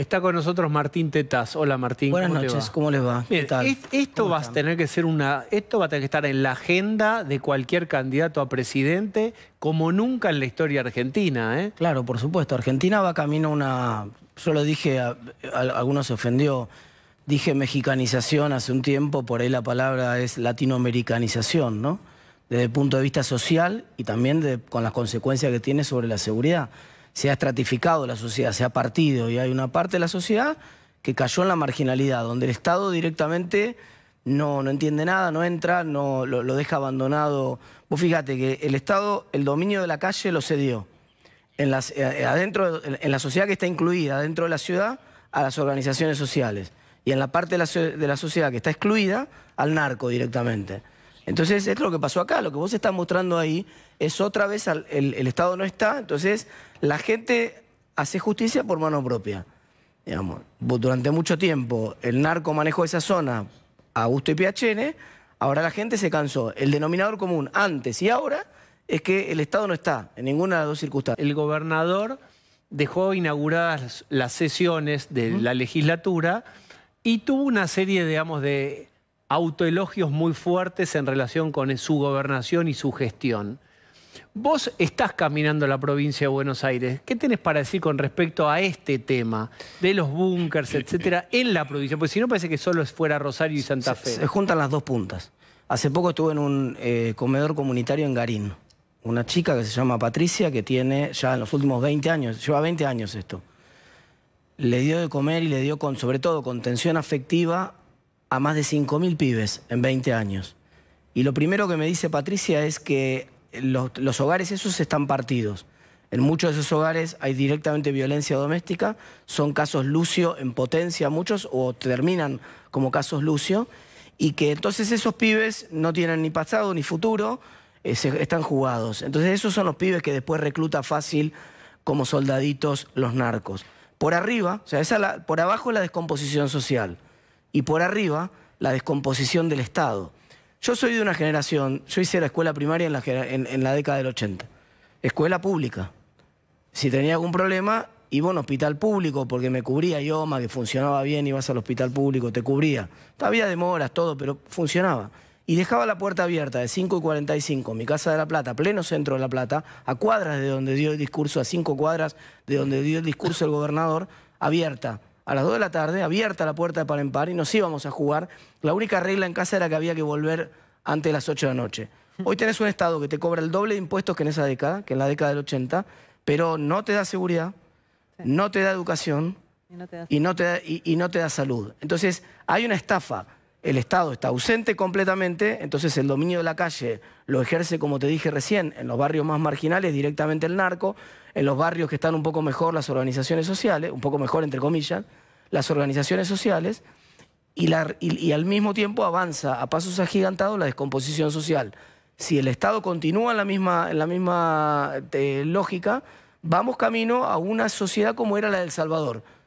Está con nosotros Martín Tetaz. Hola Martín. Buenas noches, ¿cómo les va? ¿Qué tal? esto va a tener que ser una. Esto va a tener que estar en la agenda de cualquier candidato a presidente, como nunca en la historia argentina, ¿eh? Claro, por supuesto. Argentina va camino a una. Yo lo dije, algunos se ofendió. Dije mexicanización hace un tiempo, por ahí la palabra es latinoamericanización, ¿no? Desde el punto de vista social y también con las consecuencias que tiene sobre la seguridad se ha estratificado la sociedad, se ha partido y hay una parte de la sociedad que cayó en la marginalidad, donde el Estado directamente no, no entiende nada, no entra, no, lo, deja abandonado. Vos fíjate que el Estado, el dominio de la calle lo cedió. En, eh, eh, adentro, en la sociedad que está incluida, dentro de la ciudad, a las organizaciones sociales. Y en la parte de la sociedad que está excluida, al narco directamente. Entonces, es lo que pasó acá, lo que vos estás mostrando ahí es otra vez el, Estado no está, entonces la gente hace justicia por mano propia. durante mucho tiempo el narco manejó esa zona a gusto y Piachene, ahora la gente se cansó. El denominador común antes y ahora es que el Estado no está en ninguna de las dos circunstancias. El gobernador dejó inauguradas las sesiones de la legislatura y tuvo una serie, digamos, de autoelogios muy fuertes en relación con su gobernación y su gestión. Vos estás caminando la provincia de Buenos Aires. ¿Qué tenés para decir con respecto a este tema de los búnkers, etcétera, en la provincia? Porque si no parece que solo fuera Rosario y Santa Fe. Se, juntan las dos puntas. Hace poco estuve en un eh, comedor comunitario en Garín. Una chica que se llama Patricia, que tiene ya en los últimos 20 años, lleva 20 años esto. Le dio de comer y le dio, con, sobre todo, contención afectiva a más de 5.000 pibes en 20 años. Y lo primero que me dice Patricia es que los, hogares esos están partidos. En muchos de esos hogares hay directamente violencia doméstica, son casos Lucio en potencia muchos o terminan como casos Lucio, y que entonces esos pibes no tienen ni pasado ni futuro, eh, están jugados. Entonces esos son los pibes que después recluta fácil como soldaditos los narcos. Por arriba, o sea, por abajo es la descomposición social y por arriba la descomposición del Estado. Yo soy de una generación, yo hice la escuela primaria en la, década del 80, escuela pública. Si tenía algún problema, iba a un hospital público porque me cubría IOMA, que funcionaba bien, ibas al hospital público, te cubría. Había demoras, todo, pero funcionaba. Y dejaba la puerta abierta de 5 y 45, mi casa de La Plata, pleno centro de La Plata, a cuadras de donde dio el discurso, a cinco cuadras de donde dio el discurso el gobernador, abierta a las 2 de la tarde, abierta la puerta de par en par y nos íbamos a jugar. La única regla en casa era que había que volver antes de las 8 de la noche. Hoy tenés un Estado que te cobra el doble de impuestos que en esa década, que en la década del 80, pero no te da seguridad, no te da educación y no te y no te da salud. Entonces, hay una estafa el Estado está ausente completamente, entonces el dominio de la calle lo ejerce, como te dije recién, en los barrios más marginales directamente el narco, en los barrios que están un poco mejor las organizaciones sociales, un poco mejor entre comillas, las organizaciones sociales, y, al mismo tiempo avanza a pasos agigantados la descomposición social. Si el Estado continúa en la misma, en la misma eh, lógica, vamos camino a una sociedad como era la del Salvador